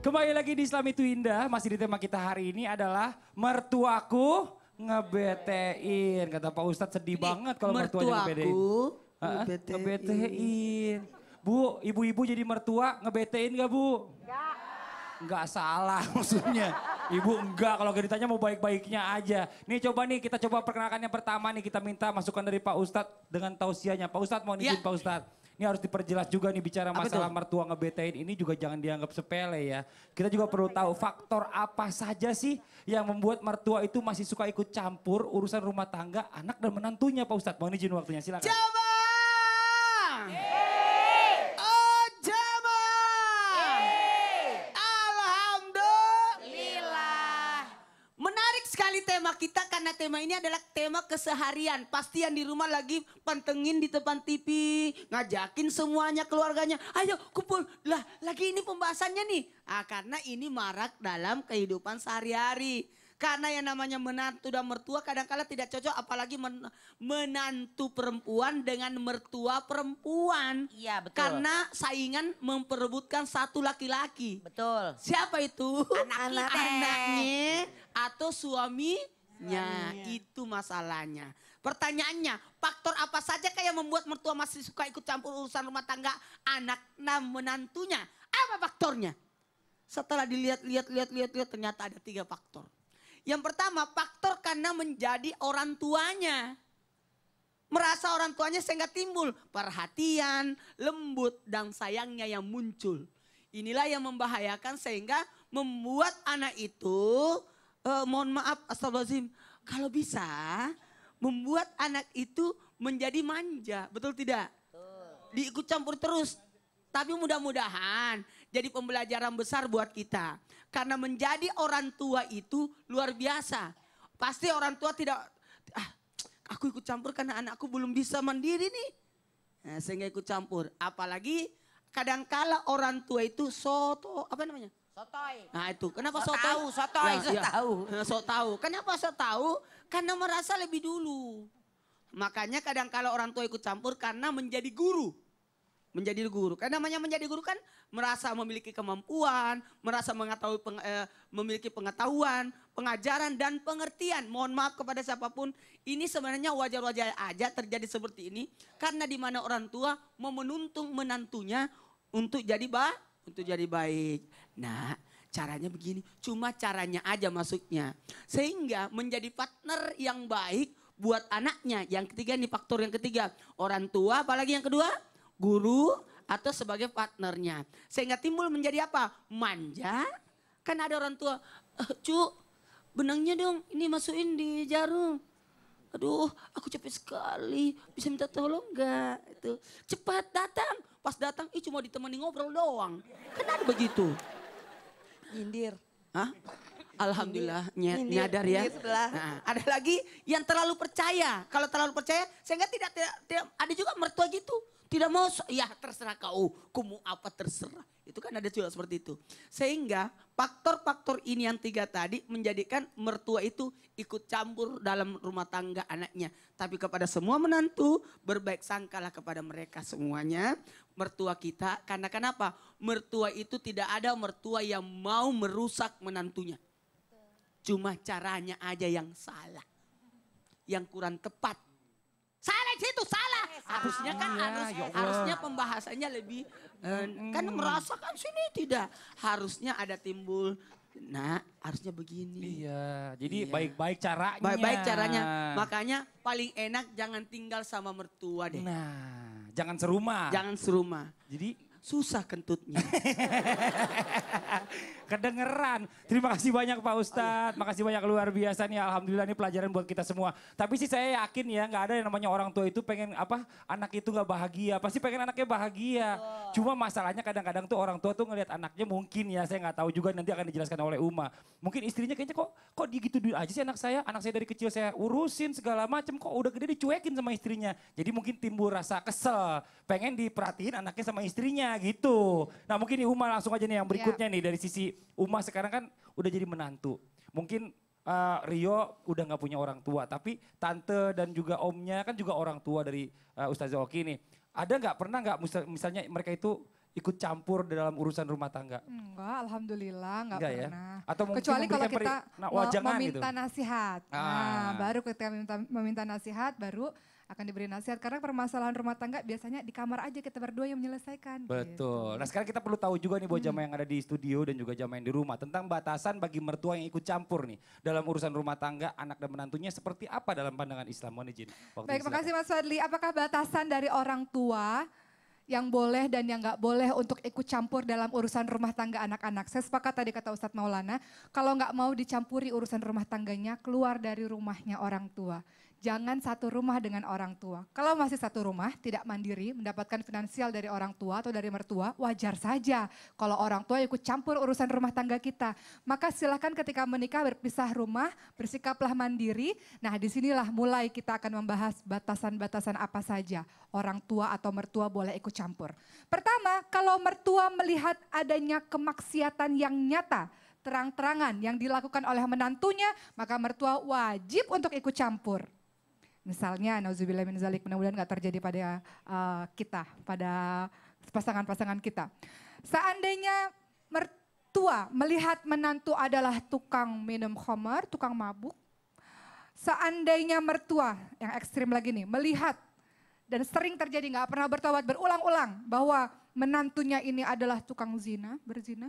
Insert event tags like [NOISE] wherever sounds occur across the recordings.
Kembali lagi di Islam itu indah, masih di tema kita hari ini adalah mertuaku ngebetein. Kata Pak Ustadz sedih Jadi, banget kalau mertuanya ngebetein. Mertuaku ngebetein. Bu, ibu-ibu jadi mertua ngebetein gak Bu? Enggak. Enggak salah [LAUGHS] maksudnya. Ibu enggak, kalau ditanya mau baik-baiknya aja. Nih coba nih, kita coba perkenalkan yang pertama nih, kita minta masukan dari Pak Ustadz dengan tausiahnya. Pak Ustadz mau izin ya. Pak Ustadz. Ini harus diperjelas juga nih bicara masalah mertua ngebetain ini juga jangan dianggap sepele ya. Kita juga perlu tahu faktor apa saja sih yang membuat mertua itu masih suka ikut campur urusan rumah tangga anak dan menantunya Pak Ustadz. Mohon izin waktunya silakan. Coba tema ini adalah tema keseharian. Pasti yang di rumah lagi pantengin di depan TV, ngajakin semuanya keluarganya. Ayo kumpul, lah lagi ini pembahasannya nih. Ah, karena ini marak dalam kehidupan sehari-hari. Karena yang namanya menantu dan mertua kadang-kala tidak cocok apalagi men menantu perempuan dengan mertua perempuan. Iya betul. Karena saingan memperebutkan satu laki-laki. Betul. Siapa itu? Anak, Anak Anaknya atau suami Nah, itu masalahnya. Pertanyaannya, faktor apa saja kayak membuat mertua masih suka ikut campur urusan rumah tangga anak nam menantunya? Apa faktornya? Setelah dilihat-lihat, lihat-lihat, lihat ternyata ada tiga faktor. Yang pertama, faktor karena menjadi orang tuanya. Merasa orang tuanya sehingga timbul perhatian, lembut, dan sayangnya yang muncul. Inilah yang membahayakan sehingga membuat anak itu uh, mohon maaf astagfirullahaladzim, kalau bisa membuat anak itu menjadi manja, betul tidak? Diikut campur terus. Tapi mudah-mudahan jadi pembelajaran besar buat kita. Karena menjadi orang tua itu luar biasa. Pasti orang tua tidak, ah, aku ikut campur karena anakku belum bisa mandiri nih. Nah, sehingga ikut campur. Apalagi kadangkala orang tua itu soto, apa namanya? Sotoy. Nah itu, kenapa sotoy? sotoy? Tahu, sotoy, ya, ya. tahu. [LAUGHS] Nah, tahu. Kenapa sotoy? tahu? Karena merasa lebih dulu. Makanya kadang kalau orang tua ikut campur karena menjadi guru. Menjadi guru. Karena namanya menjadi guru kan merasa memiliki kemampuan, merasa mengetahui peng, eh, memiliki pengetahuan, pengajaran dan pengertian. Mohon maaf kepada siapapun, ini sebenarnya wajar-wajar aja terjadi seperti ini karena di mana orang tua mau menuntung menantunya untuk jadi bah itu jadi baik. Nah, caranya begini, cuma caranya aja masuknya. Sehingga menjadi partner yang baik buat anaknya. Yang ketiga nih faktor yang ketiga, orang tua apalagi yang kedua? Guru atau sebagai partnernya. Sehingga timbul menjadi apa? Manja. Kan ada orang tua, eh, "Cuk, cu benangnya dong ini masukin di jarum aduh aku capek sekali, bisa minta tolong nggak? Itu cepat datang, pas datang ih cuma ditemani ngobrol doang, kenapa ada begitu. Nyindir. Hah? Alhamdulillah nyadar ya. nah, ada lagi yang terlalu percaya. Kalau terlalu percaya, sehingga tidak, tidak, tidak ada juga mertua gitu tidak mau, ya terserah kau, kumu apa terserah. Itu kan ada juga seperti itu. Sehingga faktor-faktor ini yang tiga tadi menjadikan mertua itu ikut campur dalam rumah tangga anaknya. Tapi kepada semua menantu, berbaik sangkalah kepada mereka semuanya. Mertua kita, karena kenapa? Mertua itu tidak ada mertua yang mau merusak menantunya. Cuma caranya aja yang salah. Yang kurang tepat harusnya kan oh, ya, harus ya harusnya pembahasannya lebih hmm. kan merasakan sini tidak harusnya ada timbul Nah, harusnya begini. Iya, jadi iya. baik-baik iya. caranya. Baik-baik caranya. Makanya paling enak jangan tinggal sama mertua deh. Nah, jangan serumah. Jangan serumah. Jadi susah kentutnya. [LAUGHS] Kedengeran. Terima kasih banyak Pak Ustadz. Makasih banyak luar biasa nih. Alhamdulillah ini pelajaran buat kita semua. Tapi sih saya yakin ya nggak ada yang namanya orang tua itu pengen apa anak itu nggak bahagia. Pasti pengen anaknya bahagia. Cuma masalahnya kadang-kadang tuh orang tua tuh ngelihat anaknya mungkin ya saya nggak tahu juga nanti akan dijelaskan oleh Uma. Mungkin istrinya kayaknya kok kok dulu aja sih anak saya. Anak saya dari kecil saya urusin segala macam kok udah gede dicuekin sama istrinya. Jadi mungkin timbul rasa kesel. Pengen diperhatiin anaknya sama istrinya gitu. Nah mungkin Uma langsung aja nih yang berikutnya yeah. nih dari sisi Uma sekarang kan udah jadi menantu. Mungkin uh, Rio udah gak punya orang tua tapi tante dan juga omnya kan juga orang tua dari uh, eh, Ustaz Oki nih. Ada gak pernah gak misalnya mereka itu ikut campur dalam urusan rumah tangga? Enggak, alhamdulillah enggak, enggak ya? pernah. Ya? Atau kecuali kalau kita nah, meminta gitu. nasihat. Ah. Nah, baru ketika meminta, meminta nasihat baru akan diberi nasihat karena permasalahan rumah tangga biasanya di kamar aja kita berdua yang menyelesaikan. Betul. Gitu. Nah, sekarang kita perlu tahu juga nih buat jamaah hmm. yang ada di studio dan juga jamaah yang di rumah tentang batasan bagi mertua yang ikut campur nih dalam urusan rumah tangga anak dan menantunya seperti apa dalam pandangan Islam. Mohon izin. Baik, terima kasih Mas Fadli. Apakah batasan dari orang tua yang boleh dan yang nggak boleh untuk ikut campur dalam urusan rumah tangga anak-anak. Saya sepakat tadi kata Ustadz Maulana, kalau nggak mau dicampuri urusan rumah tangganya, keluar dari rumahnya orang tua jangan satu rumah dengan orang tua. Kalau masih satu rumah, tidak mandiri, mendapatkan finansial dari orang tua atau dari mertua, wajar saja. Kalau orang tua ikut campur urusan rumah tangga kita. Maka silahkan ketika menikah berpisah rumah, bersikaplah mandiri. Nah disinilah mulai kita akan membahas batasan-batasan apa saja. Orang tua atau mertua boleh ikut campur. Pertama, kalau mertua melihat adanya kemaksiatan yang nyata, terang-terangan yang dilakukan oleh menantunya, maka mertua wajib untuk ikut campur. Misalnya, nauzubillah min zalik, mudah-mudahan nggak terjadi pada uh, kita, pada pasangan-pasangan kita. Seandainya mertua melihat menantu adalah tukang minum khamar, tukang mabuk, seandainya mertua yang ekstrim lagi nih melihat dan sering terjadi nggak pernah bertobat berulang-ulang bahwa menantunya ini adalah tukang zina berzina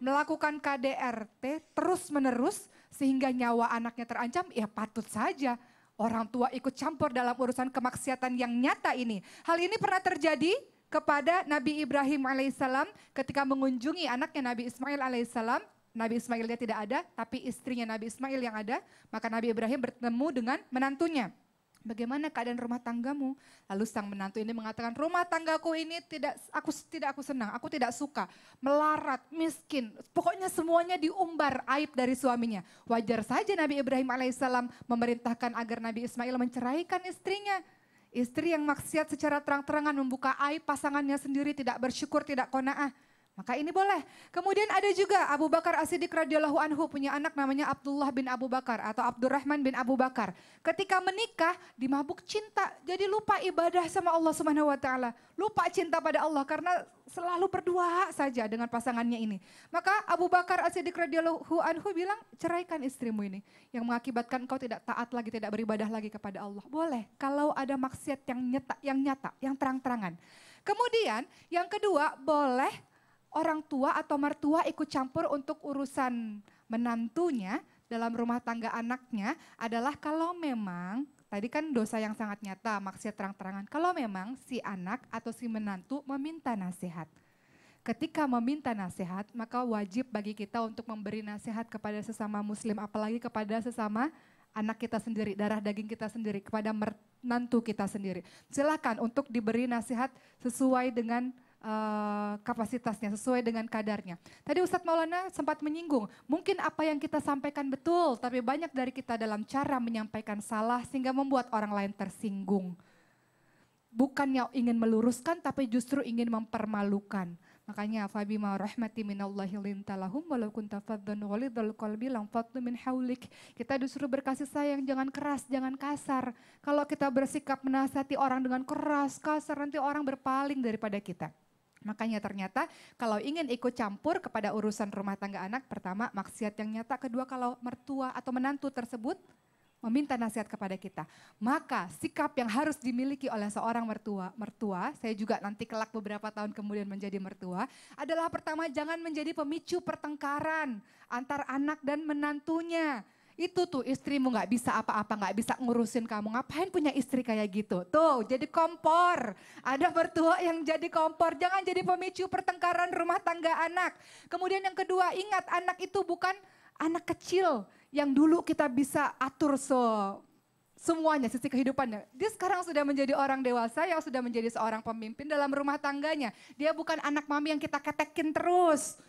melakukan KDRT terus menerus sehingga nyawa anaknya terancam ya patut saja orang tua ikut campur dalam urusan kemaksiatan yang nyata ini. Hal ini pernah terjadi kepada Nabi Ibrahim alaihissalam ketika mengunjungi anaknya Nabi Ismail alaihissalam. Nabi Ismailnya tidak ada, tapi istrinya Nabi Ismail yang ada. Maka Nabi Ibrahim bertemu dengan menantunya. Bagaimana keadaan rumah tanggamu? Lalu sang menantu ini mengatakan, rumah tanggaku ini tidak aku tidak aku senang, aku tidak suka, melarat, miskin, pokoknya semuanya diumbar aib dari suaminya. Wajar saja Nabi Ibrahim alaihissalam memerintahkan agar Nabi Ismail menceraikan istrinya. Istri yang maksiat secara terang-terangan membuka aib pasangannya sendiri tidak bersyukur, tidak kona'ah. Maka ini boleh. Kemudian ada juga Abu Bakar As-Siddiq radhiyallahu anhu punya anak namanya Abdullah bin Abu Bakar atau Abdurrahman bin Abu Bakar. Ketika menikah dimabuk cinta, jadi lupa ibadah sama Allah Subhanahu wa taala. Lupa cinta pada Allah karena selalu berdua saja dengan pasangannya ini. Maka Abu Bakar As-Siddiq radhiyallahu anhu bilang, "Ceraikan istrimu ini yang mengakibatkan kau tidak taat lagi, tidak beribadah lagi kepada Allah." Boleh kalau ada maksiat yang nyata, yang nyata, yang terang-terangan. Kemudian yang kedua, boleh orang tua atau mertua ikut campur untuk urusan menantunya dalam rumah tangga anaknya adalah kalau memang tadi kan dosa yang sangat nyata, maksiat terang-terangan. Kalau memang si anak atau si menantu meminta nasihat. Ketika meminta nasihat, maka wajib bagi kita untuk memberi nasihat kepada sesama muslim, apalagi kepada sesama anak kita sendiri, darah daging kita sendiri, kepada menantu kita sendiri. Silakan untuk diberi nasihat sesuai dengan Eh, kapasitasnya sesuai dengan kadarnya. Tadi Ustadz Maulana sempat menyinggung, mungkin apa yang kita sampaikan betul, tapi banyak dari kita dalam cara menyampaikan salah sehingga membuat orang lain tersinggung. Bukannya ingin meluruskan, tapi justru ingin mempermalukan. Makanya fabima rahmati minallahi lintalahum walau kunta faddan walidul qalbi lam min haulik. Kita disuruh berkasih sayang, jangan keras, jangan kasar. Kalau kita bersikap menasati orang dengan keras, kasar, nanti orang berpaling daripada kita. Makanya ternyata kalau ingin ikut campur kepada urusan rumah tangga anak, pertama maksiat yang nyata, kedua kalau mertua atau menantu tersebut meminta nasihat kepada kita. Maka sikap yang harus dimiliki oleh seorang mertua, mertua, saya juga nanti kelak beberapa tahun kemudian menjadi mertua, adalah pertama jangan menjadi pemicu pertengkaran antar anak dan menantunya. Itu tuh istrimu nggak bisa apa-apa, nggak bisa ngurusin kamu. Ngapain punya istri kayak gitu? Tuh jadi kompor. Ada mertua yang jadi kompor. Jangan jadi pemicu pertengkaran rumah tangga anak. Kemudian yang kedua, ingat anak itu bukan anak kecil yang dulu kita bisa atur so semuanya sisi kehidupannya. Dia sekarang sudah menjadi orang dewasa yang sudah menjadi seorang pemimpin dalam rumah tangganya. Dia bukan anak mami yang kita ketekin terus.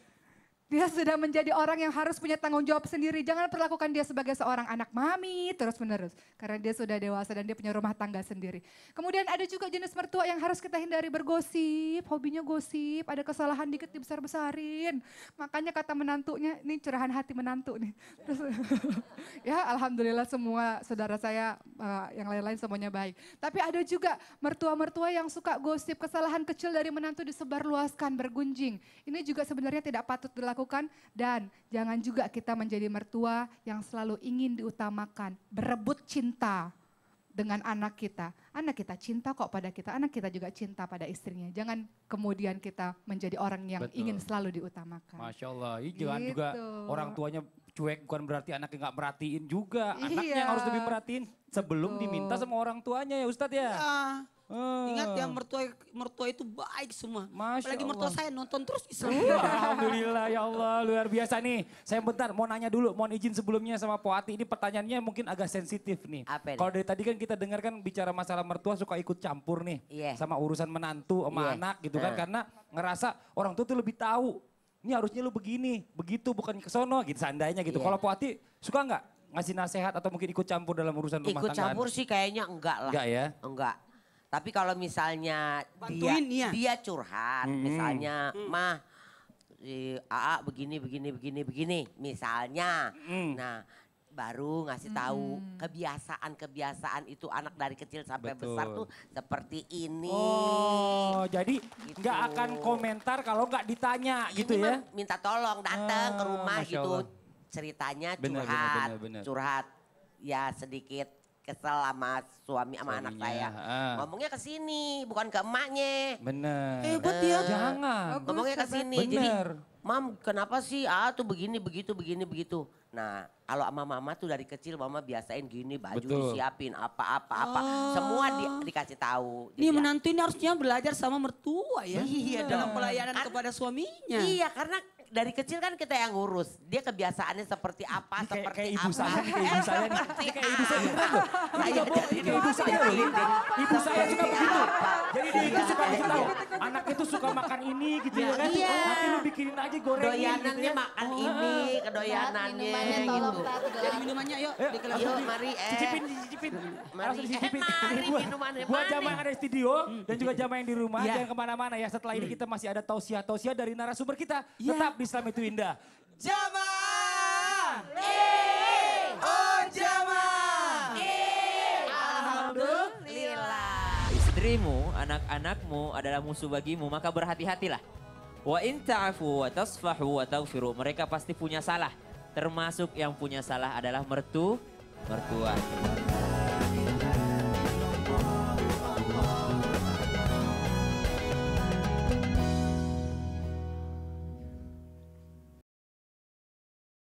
Dia sudah menjadi orang yang harus punya tanggung jawab sendiri. Jangan perlakukan dia sebagai seorang anak mami terus-menerus. Karena dia sudah dewasa dan dia punya rumah tangga sendiri. Kemudian ada juga jenis mertua yang harus kita hindari bergosip. Hobinya gosip, ada kesalahan dikit dibesar-besarin. Makanya kata menantunya, ini curahan hati menantu nih. [LAUGHS] Terus, [LAUGHS] ya Alhamdulillah semua saudara saya eh, yang lain-lain semuanya baik. Tapi ada juga mertua-mertua yang suka gosip. Kesalahan kecil dari menantu disebarluaskan, bergunjing. Ini juga sebenarnya tidak patut dilakukan lakukan dan jangan juga kita menjadi mertua yang selalu ingin diutamakan, berebut cinta dengan anak kita. Anak kita cinta kok pada kita, anak kita juga cinta pada istrinya. Jangan kemudian kita menjadi orang yang Betul. ingin selalu diutamakan. Masya Allah, ini gitu. juga orang tuanya cuek bukan berarti anaknya nggak merhatiin juga. Iya. Anaknya iya. yang harus lebih perhatiin sebelum Betul. diminta sama orang tuanya ya Ustadz ya. ya. Uh. Ingat ya mertua mertua itu baik semua. Masya Apalagi Allah. mertua saya nonton terus Islam. Uh, Alhamdulillah ya Allah luar biasa nih. Saya bentar mau nanya dulu, mohon izin sebelumnya sama Poati ini pertanyaannya mungkin agak sensitif nih. Kalau dari tadi kan kita dengarkan bicara masalah mertua suka ikut campur nih yeah. sama urusan menantu sama yeah. anak gitu kan uh. karena ngerasa orang tua tuh lebih tahu ini harusnya lu begini begitu bukan ke sono gitu seandainya gitu yeah. kalau Puati suka nggak ngasih nasihat atau mungkin ikut campur dalam urusan rumah tangga ikut campur sih kayaknya enggak lah enggak ya enggak tapi kalau misalnya Bantuin dia ya. dia curhat hmm. misalnya mm. mah si AA begini begini begini begini misalnya mm. nah baru ngasih tahu hmm. kebiasaan-kebiasaan itu anak dari kecil sampai Betul. besar tuh seperti ini. Oh, jadi gitu. nggak gitu. akan komentar kalau nggak ditanya ini gitu ya. Minta tolong datang ah, ke rumah Masya gitu. Ceritanya curhat, bener, bener, bener, bener. curhat. Ya sedikit kesel sama suami sama anak saya. Ah. Ngomongnya ke sini, bukan ke emaknya. Benar. Hebat eh, ya. Jangan. Ngomongnya ke sini. Jadi, "Mam, kenapa sih? Ah, tuh begini, begitu, begini, begitu." Nah, kalau sama mama tuh dari kecil mama biasain gini baju Betul. disiapin apa-apa apa, oh. semua di, dikasih tahu. Ini ini ya menantu ini harusnya belajar sama mertua ya. Iya dalam pelayanan kan, kepada suaminya. Iya, karena dari kecil kan kita yang ngurus. Dia kebiasaannya seperti apa, kayak, seperti kayak ibu apa. Saya, [LAUGHS] kayak ibu saya, kayak ibu saya juga loh. Saya jadi kayak ibu saya loh. Ibu saya juga begitu. Jadi dia itu suka kasih iya. tau. Anak itu suka makan ini gitu ya kan. Iya. Nanti lu bikinin aja goreng gitu ya. oh, ini. Doyanannya makan ini, kedoyanannya gitu. Jadi minumannya yuk. Yuk mari eh. Cicipin, cicipin. Mari eh mari minumannya. Buat jamaah ada studio hmm. dan juga jamaah yang di rumah. Iya. Jangan kemana-mana ya. Setelah ini hmm. kita masih ada tausiah-tausiah dari narasumber kita. Iya. Tetap Islam itu indah. Jamaah. Eh, oh jamaah. Eh, alhamdulillah. Istrimu, anak-anakmu adalah musuh bagimu, maka berhati-hatilah. Wa in ta'fu wa tasfahu wa taghfiru. Mereka pasti punya salah. Termasuk yang punya salah adalah mertu, mertua.